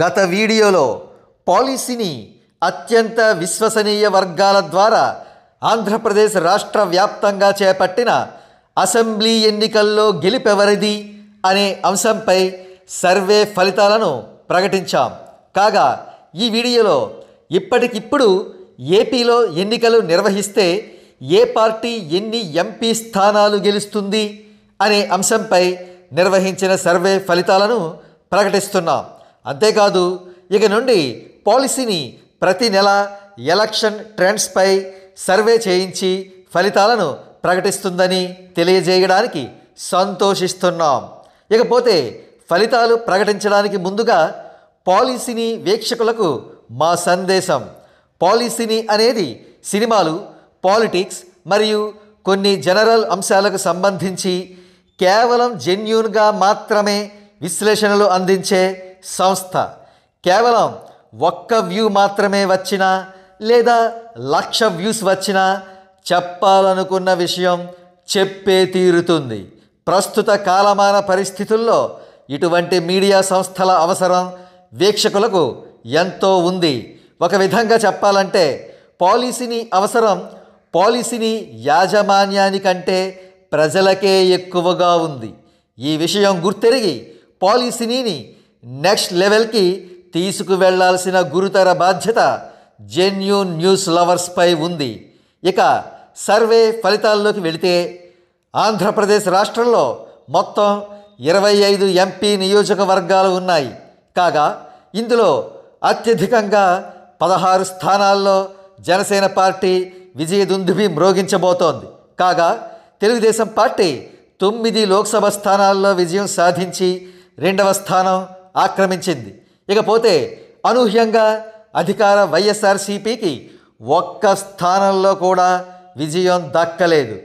గత వీడియోలో పాలసీని అత్యంత విశ్వసనీయ వర్గాల ద్వారా ఆంధ్రప్రదేశ్ రాష్ట్ర వ్యాప్తంగా చేపట్టిన అసెంబ్లీ ఎన్నికల్లో గెలిపెవరిది అనే అంశంపై సర్వే ఫలితాలను ప్రకటించాం కాగా ఈ వీడియోలో ఇప్పటికిప్పుడు ఏపీలో ఎన్నికలు నిర్వహిస్తే ఏ పార్టీ ఎన్ని ఎంపీ స్థానాలు గెలుస్తుంది అనే అంశంపై నిర్వహించిన సర్వే ఫలితాలను ప్రకటిస్తున్నాం అంతేకాదు ఇక నుండి పాలసీని ప్రతి నెల ఎలక్షన్ ట్రెండ్స్పై సర్వే చేయించి ఫలితాలను ప్రకటిస్తుందని తెలియజేయడానికి సంతోషిస్తున్నాం ఇకపోతే ఫలితాలు ప్రకటించడానికి ముందుగా పాలసీని వీక్షకులకు మా సందేశం పాలసీని అనేది సినిమాలు పాలిటిక్స్ మరియు కొన్ని జనరల్ అంశాలకు సంబంధించి కేవలం జెన్యున్గా మాత్రమే విశ్లేషణలు అందించే సంస్థ కేవలం ఒక్క వ్యూ మాత్రమే వచ్చినా లేదా లక్ష వ్యూస్ వచ్చినా చెప్పాలనుకున్న విషయం చెప్పే తీరుతుంది ప్రస్తుత కాలమాన పరిస్థితుల్లో ఇటువంటి మీడియా సంస్థల అవసరం వీక్షకులకు ఎంతో ఉంది ఒక విధంగా చెప్పాలంటే పాలసీని అవసరం పాలసీని యాజమాన్యానికంటే ప్రజలకే ఎక్కువగా ఉంది ఈ విషయం గుర్తెరిగి పాలసీని నెక్స్ట్ లెవెల్కి వెళ్లాల్సిన గురుతర బాధ్యత జెన్యూన్ న్యూస్ లవర్స్పై ఉంది ఇక సర్వే ఫలితాల్లోకి వెళితే ఆంధ్రప్రదేశ్ రాష్ట్రంలో మొత్తం ఇరవై ఐదు ఎంపీ నియోజకవర్గాలు ఉన్నాయి కాగా ఇందులో అత్యధికంగా పదహారు స్థానాల్లో జనసేన పార్టీ విజయదుందుభి మ్రోగించబోతోంది కాగా తెలుగుదేశం పార్టీ తొమ్మిది లోక్సభ స్థానాల్లో విజయం సాధించి రెండవ స్థానం ఆక్రమించింది ఇకపోతే అనూహ్యంగా అధికార వైఎస్ఆర్సీపీకి ఒక్క స్థానంలో కూడా విజయం దక్కలేదు